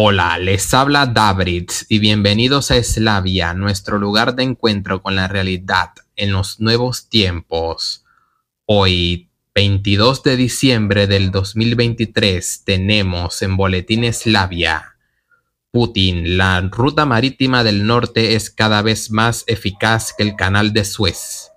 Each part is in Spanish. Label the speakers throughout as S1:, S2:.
S1: Hola, les habla Dabritz y bienvenidos a Eslavia, nuestro lugar de encuentro con la realidad en los nuevos tiempos. Hoy, 22 de diciembre del 2023, tenemos en Boletín Eslavia. Putin, la ruta marítima del norte es cada vez más eficaz que el canal de Suez.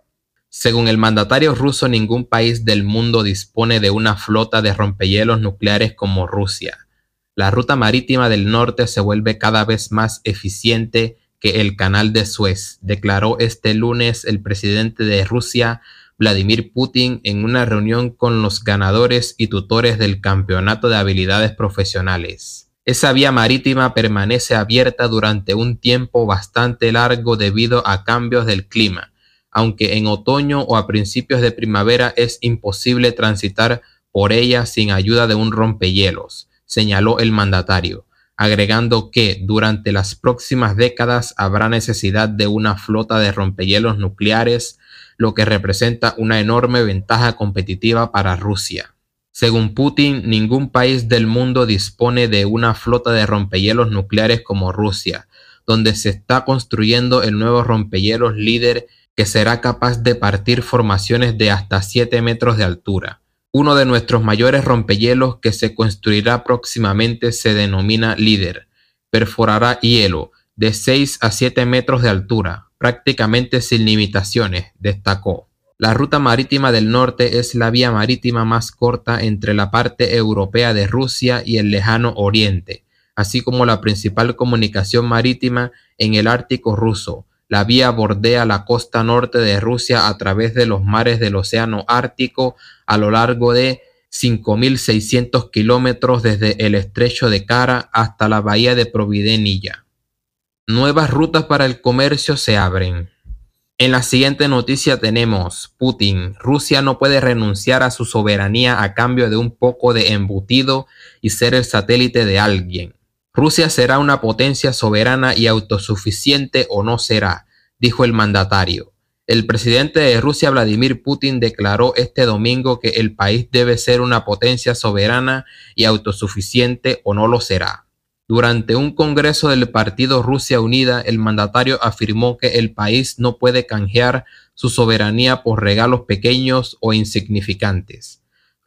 S1: Según el mandatario ruso, ningún país del mundo dispone de una flota de rompehielos nucleares como Rusia la ruta marítima del norte se vuelve cada vez más eficiente que el canal de Suez, declaró este lunes el presidente de Rusia, Vladimir Putin, en una reunión con los ganadores y tutores del Campeonato de Habilidades Profesionales. Esa vía marítima permanece abierta durante un tiempo bastante largo debido a cambios del clima, aunque en otoño o a principios de primavera es imposible transitar por ella sin ayuda de un rompehielos señaló el mandatario, agregando que durante las próximas décadas habrá necesidad de una flota de rompehielos nucleares, lo que representa una enorme ventaja competitiva para Rusia. Según Putin, ningún país del mundo dispone de una flota de rompehielos nucleares como Rusia, donde se está construyendo el nuevo rompehielos líder que será capaz de partir formaciones de hasta 7 metros de altura. Uno de nuestros mayores rompehielos que se construirá próximamente se denomina Líder. Perforará hielo de 6 a 7 metros de altura, prácticamente sin limitaciones, destacó. La ruta marítima del norte es la vía marítima más corta entre la parte europea de Rusia y el lejano oriente, así como la principal comunicación marítima en el Ártico ruso, la vía bordea la costa norte de Rusia a través de los mares del Océano Ártico a lo largo de 5.600 kilómetros desde el estrecho de Kara hasta la bahía de Providenilla. Nuevas rutas para el comercio se abren. En la siguiente noticia tenemos Putin. Rusia no puede renunciar a su soberanía a cambio de un poco de embutido y ser el satélite de alguien. Rusia será una potencia soberana y autosuficiente o no será, dijo el mandatario. El presidente de Rusia, Vladimir Putin, declaró este domingo que el país debe ser una potencia soberana y autosuficiente o no lo será. Durante un congreso del Partido Rusia Unida, el mandatario afirmó que el país no puede canjear su soberanía por regalos pequeños o insignificantes.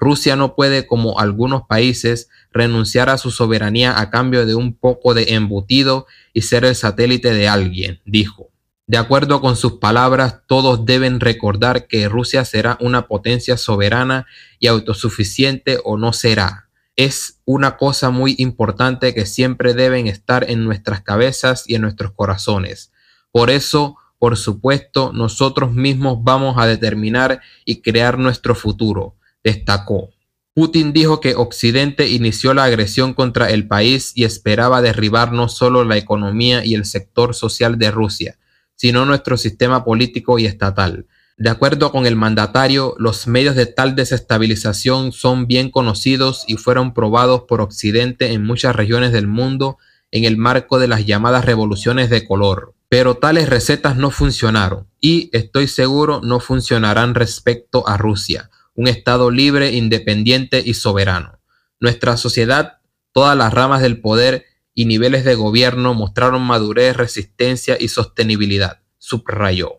S1: Rusia no puede, como algunos países, renunciar a su soberanía a cambio de un poco de embutido y ser el satélite de alguien, dijo. De acuerdo con sus palabras, todos deben recordar que Rusia será una potencia soberana y autosuficiente o no será. Es una cosa muy importante que siempre deben estar en nuestras cabezas y en nuestros corazones. Por eso, por supuesto, nosotros mismos vamos a determinar y crear nuestro futuro destacó. Putin dijo que Occidente inició la agresión contra el país y esperaba derribar no solo la economía y el sector social de Rusia, sino nuestro sistema político y estatal. De acuerdo con el mandatario, los medios de tal desestabilización son bien conocidos y fueron probados por Occidente en muchas regiones del mundo en el marco de las llamadas revoluciones de color. Pero tales recetas no funcionaron y, estoy seguro, no funcionarán respecto a Rusia un Estado libre, independiente y soberano. Nuestra sociedad, todas las ramas del poder y niveles de gobierno mostraron madurez, resistencia y sostenibilidad, subrayó.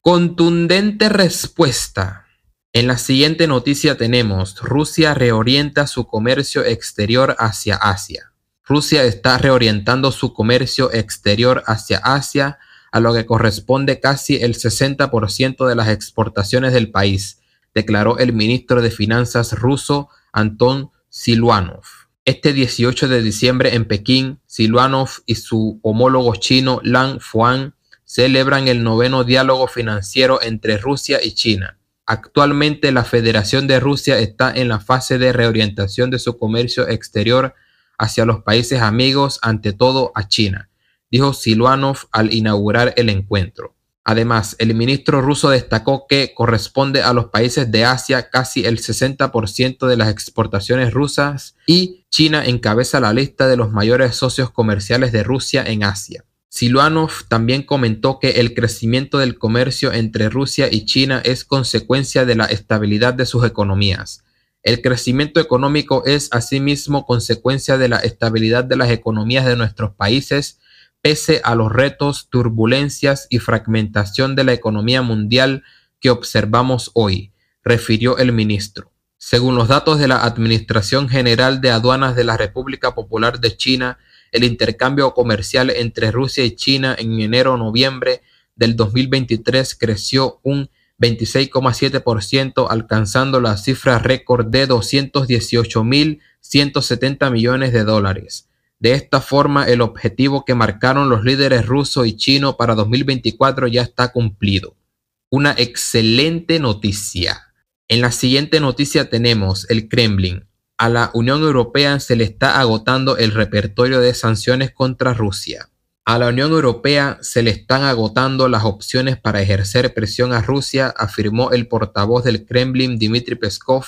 S1: Contundente respuesta. En la siguiente noticia tenemos, Rusia reorienta su comercio exterior hacia Asia. Rusia está reorientando su comercio exterior hacia Asia, a lo que corresponde casi el 60% de las exportaciones del país, declaró el ministro de Finanzas ruso Anton Siluanov. Este 18 de diciembre en Pekín, Siluanov y su homólogo chino Lan Fuan celebran el noveno diálogo financiero entre Rusia y China. Actualmente la Federación de Rusia está en la fase de reorientación de su comercio exterior hacia los países amigos, ante todo a China, dijo Siluanov al inaugurar el encuentro. Además, el ministro ruso destacó que corresponde a los países de Asia casi el 60% de las exportaciones rusas y China encabeza la lista de los mayores socios comerciales de Rusia en Asia. Siluanov también comentó que el crecimiento del comercio entre Rusia y China es consecuencia de la estabilidad de sus economías. El crecimiento económico es asimismo consecuencia de la estabilidad de las economías de nuestros países pese a los retos, turbulencias y fragmentación de la economía mundial que observamos hoy, refirió el ministro. Según los datos de la Administración General de Aduanas de la República Popular de China, el intercambio comercial entre Rusia y China en enero-noviembre del 2023 creció un 26,7%, alcanzando la cifra récord de 218.170 millones de dólares. De esta forma, el objetivo que marcaron los líderes ruso y chino para 2024 ya está cumplido. Una excelente noticia. En la siguiente noticia tenemos el Kremlin. A la Unión Europea se le está agotando el repertorio de sanciones contra Rusia. A la Unión Europea se le están agotando las opciones para ejercer presión a Rusia, afirmó el portavoz del Kremlin Dmitry Peskov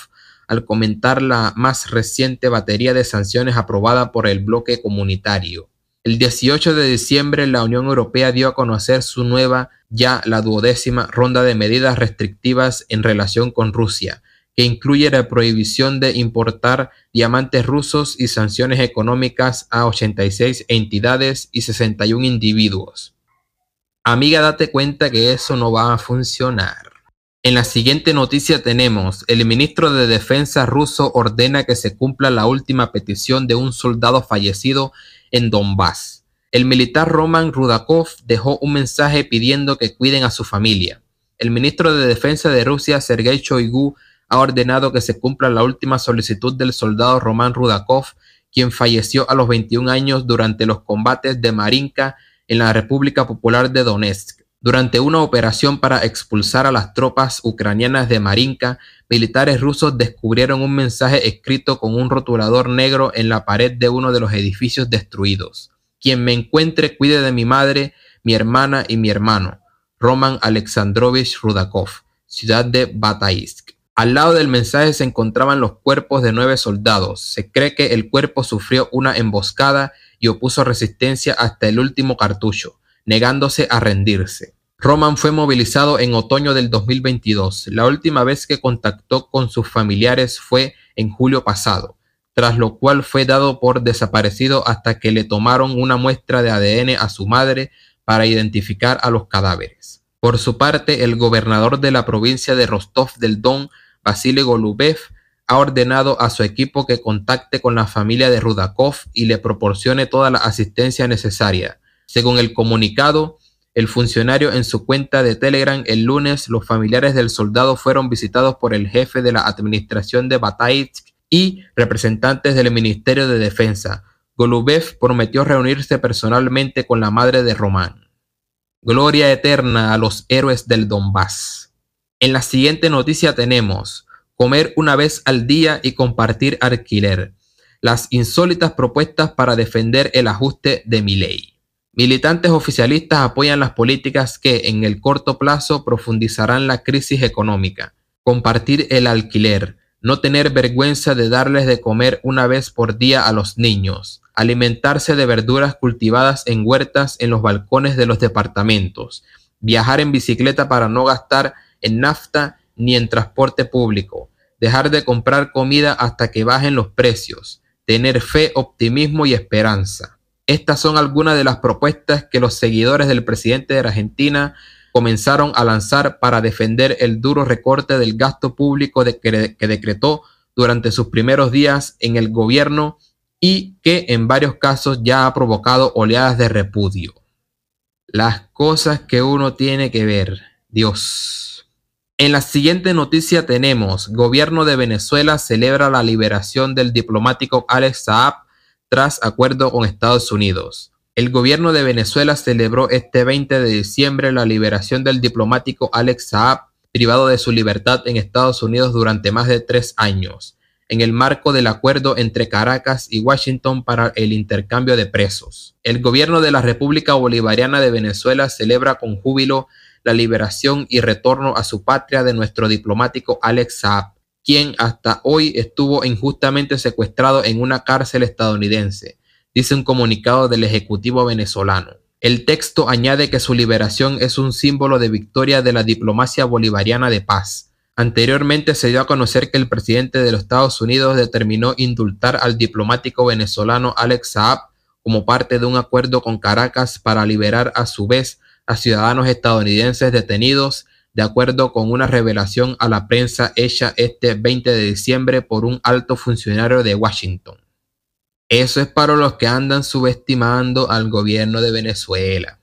S1: al comentar la más reciente batería de sanciones aprobada por el bloque comunitario. El 18 de diciembre la Unión Europea dio a conocer su nueva, ya la duodécima, ronda de medidas restrictivas en relación con Rusia, que incluye la prohibición de importar diamantes rusos y sanciones económicas a 86 entidades y 61 individuos. Amiga, date cuenta que eso no va a funcionar. En la siguiente noticia tenemos, el ministro de Defensa ruso ordena que se cumpla la última petición de un soldado fallecido en Donbass. El militar Roman Rudakov dejó un mensaje pidiendo que cuiden a su familia. El ministro de Defensa de Rusia, Sergei Shoigu, ha ordenado que se cumpla la última solicitud del soldado Roman Rudakov, quien falleció a los 21 años durante los combates de Marinka en la República Popular de Donetsk durante una operación para expulsar a las tropas ucranianas de Marinka, militares rusos descubrieron un mensaje escrito con un rotulador negro en la pared de uno de los edificios destruidos. Quien me encuentre cuide de mi madre, mi hermana y mi hermano. Roman Alexandrovich Rudakov, ciudad de Bataisk. Al lado del mensaje se encontraban los cuerpos de nueve soldados. Se cree que el cuerpo sufrió una emboscada y opuso resistencia hasta el último cartucho, negándose a rendirse. Roman fue movilizado en otoño del 2022. La última vez que contactó con sus familiares fue en julio pasado, tras lo cual fue dado por desaparecido hasta que le tomaron una muestra de ADN a su madre para identificar a los cadáveres. Por su parte, el gobernador de la provincia de Rostov del Don, Vasile Golubev, ha ordenado a su equipo que contacte con la familia de Rudakov y le proporcione toda la asistencia necesaria. Según el comunicado, el funcionario en su cuenta de Telegram el lunes, los familiares del soldado fueron visitados por el jefe de la administración de Bataysk y representantes del Ministerio de Defensa. Golubev prometió reunirse personalmente con la madre de Román. Gloria eterna a los héroes del Donbass. En la siguiente noticia tenemos comer una vez al día y compartir alquiler. Las insólitas propuestas para defender el ajuste de mi ley. Militantes oficialistas apoyan las políticas que en el corto plazo profundizarán la crisis económica. Compartir el alquiler. No tener vergüenza de darles de comer una vez por día a los niños. Alimentarse de verduras cultivadas en huertas en los balcones de los departamentos. Viajar en bicicleta para no gastar en nafta ni en transporte público. Dejar de comprar comida hasta que bajen los precios. Tener fe, optimismo y esperanza. Estas son algunas de las propuestas que los seguidores del presidente de la Argentina comenzaron a lanzar para defender el duro recorte del gasto público que, decretó durante sus primeros días en el gobierno y que en varios casos ya ha provocado oleadas de repudio. Las cosas que uno tiene que ver, Dios. En la siguiente noticia tenemos, gobierno de Venezuela celebra la liberación del diplomático Alex Saab tras acuerdo con Estados Unidos. El gobierno de Venezuela celebró este 20 de diciembre la liberación del diplomático Alex Saab, privado de su libertad en Estados Unidos durante más de tres años, en el marco del acuerdo entre Caracas y Washington para el intercambio de presos. El gobierno de la República Bolivariana de Venezuela celebra con júbilo la liberación y retorno a su patria de nuestro diplomático Alex Saab quien hasta hoy estuvo injustamente secuestrado en una cárcel estadounidense, dice un comunicado del Ejecutivo venezolano. El texto añade que su liberación es un símbolo de victoria de la diplomacia bolivariana de paz. Anteriormente se dio a conocer que el presidente de los Estados Unidos determinó indultar al diplomático venezolano Alex Saab como parte de un acuerdo con Caracas para liberar a su vez a ciudadanos estadounidenses detenidos de acuerdo con una revelación a la prensa hecha este 20 de diciembre por un alto funcionario de Washington. Eso es para los que andan subestimando al gobierno de Venezuela.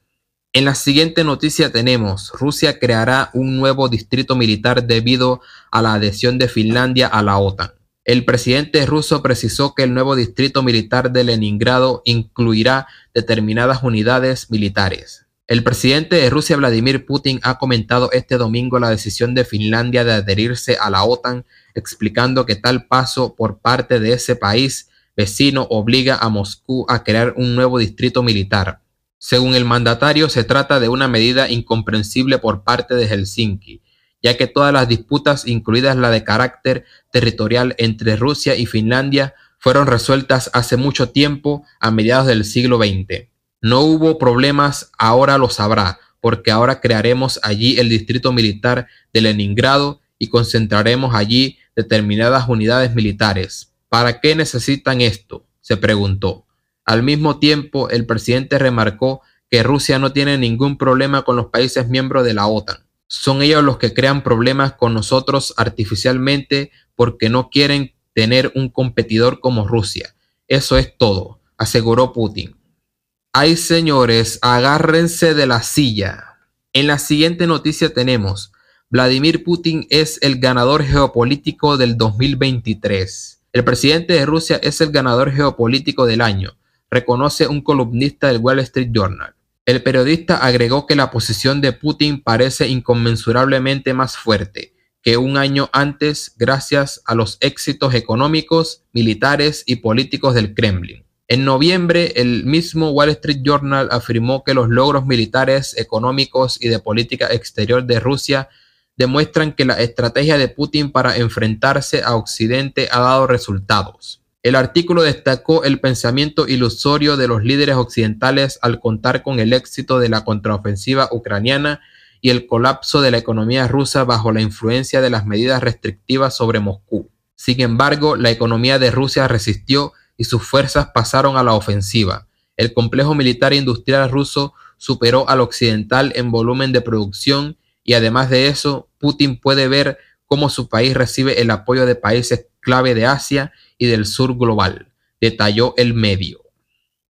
S1: En la siguiente noticia tenemos, Rusia creará un nuevo distrito militar debido a la adhesión de Finlandia a la OTAN. El presidente ruso precisó que el nuevo distrito militar de Leningrado incluirá determinadas unidades militares, el presidente de Rusia, Vladimir Putin, ha comentado este domingo la decisión de Finlandia de adherirse a la OTAN, explicando que tal paso por parte de ese país vecino obliga a Moscú a crear un nuevo distrito militar. Según el mandatario, se trata de una medida incomprensible por parte de Helsinki, ya que todas las disputas, incluidas la de carácter territorial entre Rusia y Finlandia, fueron resueltas hace mucho tiempo, a mediados del siglo XX. No hubo problemas, ahora lo sabrá, porque ahora crearemos allí el distrito militar de Leningrado y concentraremos allí determinadas unidades militares. ¿Para qué necesitan esto? se preguntó. Al mismo tiempo, el presidente remarcó que Rusia no tiene ningún problema con los países miembros de la OTAN. Son ellos los que crean problemas con nosotros artificialmente porque no quieren tener un competidor como Rusia. Eso es todo, aseguró Putin. Ay, señores, agárrense de la silla. En la siguiente noticia tenemos, Vladimir Putin es el ganador geopolítico del 2023. El presidente de Rusia es el ganador geopolítico del año, reconoce un columnista del Wall Street Journal. El periodista agregó que la posición de Putin parece inconmensurablemente más fuerte que un año antes gracias a los éxitos económicos, militares y políticos del Kremlin. En noviembre, el mismo Wall Street Journal afirmó que los logros militares, económicos y de política exterior de Rusia demuestran que la estrategia de Putin para enfrentarse a Occidente ha dado resultados. El artículo destacó el pensamiento ilusorio de los líderes occidentales al contar con el éxito de la contraofensiva ucraniana y el colapso de la economía rusa bajo la influencia de las medidas restrictivas sobre Moscú. Sin embargo, la economía de Rusia resistió y sus fuerzas pasaron a la ofensiva. El complejo militar industrial ruso superó al occidental en volumen de producción y además de eso, Putin puede ver cómo su país recibe el apoyo de países clave de Asia y del sur global, detalló el medio.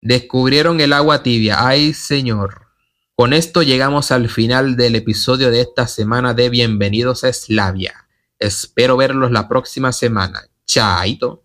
S1: Descubrieron el agua tibia, ay señor. Con esto llegamos al final del episodio de esta semana de Bienvenidos a Eslavia. Espero verlos la próxima semana. Chaito.